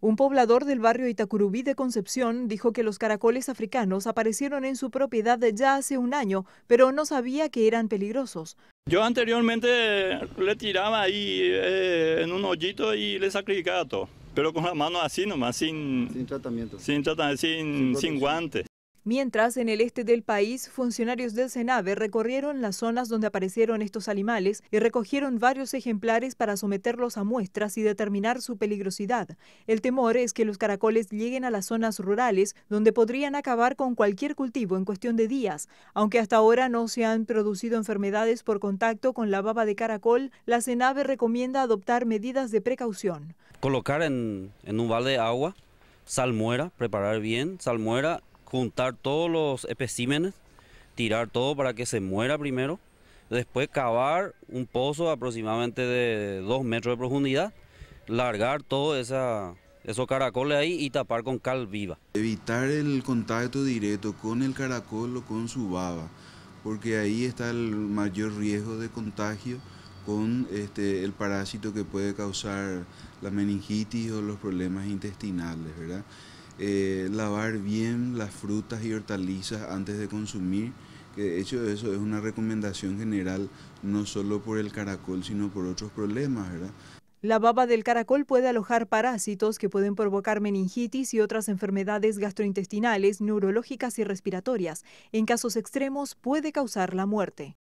Un poblador del barrio Itacurubí de Concepción dijo que los caracoles africanos aparecieron en su propiedad ya hace un año, pero no sabía que eran peligrosos. Yo anteriormente le tiraba ahí eh, en un hoyito y le sacrificaba todo, pero con la mano así nomás, sin, sin tratamiento, sin, sin, sin guantes. Mientras, en el este del país, funcionarios del CENAVE recorrieron las zonas donde aparecieron estos animales y recogieron varios ejemplares para someterlos a muestras y determinar su peligrosidad. El temor es que los caracoles lleguen a las zonas rurales, donde podrían acabar con cualquier cultivo en cuestión de días. Aunque hasta ahora no se han producido enfermedades por contacto con la baba de caracol, la CENAVE recomienda adoptar medidas de precaución. Colocar en, en un balde agua, salmuera, preparar bien, salmuera juntar todos los especímenes, tirar todo para que se muera primero, después cavar un pozo aproximadamente de 2 metros de profundidad, largar todos esos caracoles ahí y tapar con cal viva. Evitar el contacto directo con el caracol o con su baba, porque ahí está el mayor riesgo de contagio con este, el parásito que puede causar la meningitis o los problemas intestinales, ¿verdad? Eh, lavar bien las frutas y hortalizas antes de consumir, de hecho eso es una recomendación general no solo por el caracol, sino por otros problemas, ¿verdad? La baba del caracol puede alojar parásitos que pueden provocar meningitis y otras enfermedades gastrointestinales, neurológicas y respiratorias. En casos extremos puede causar la muerte.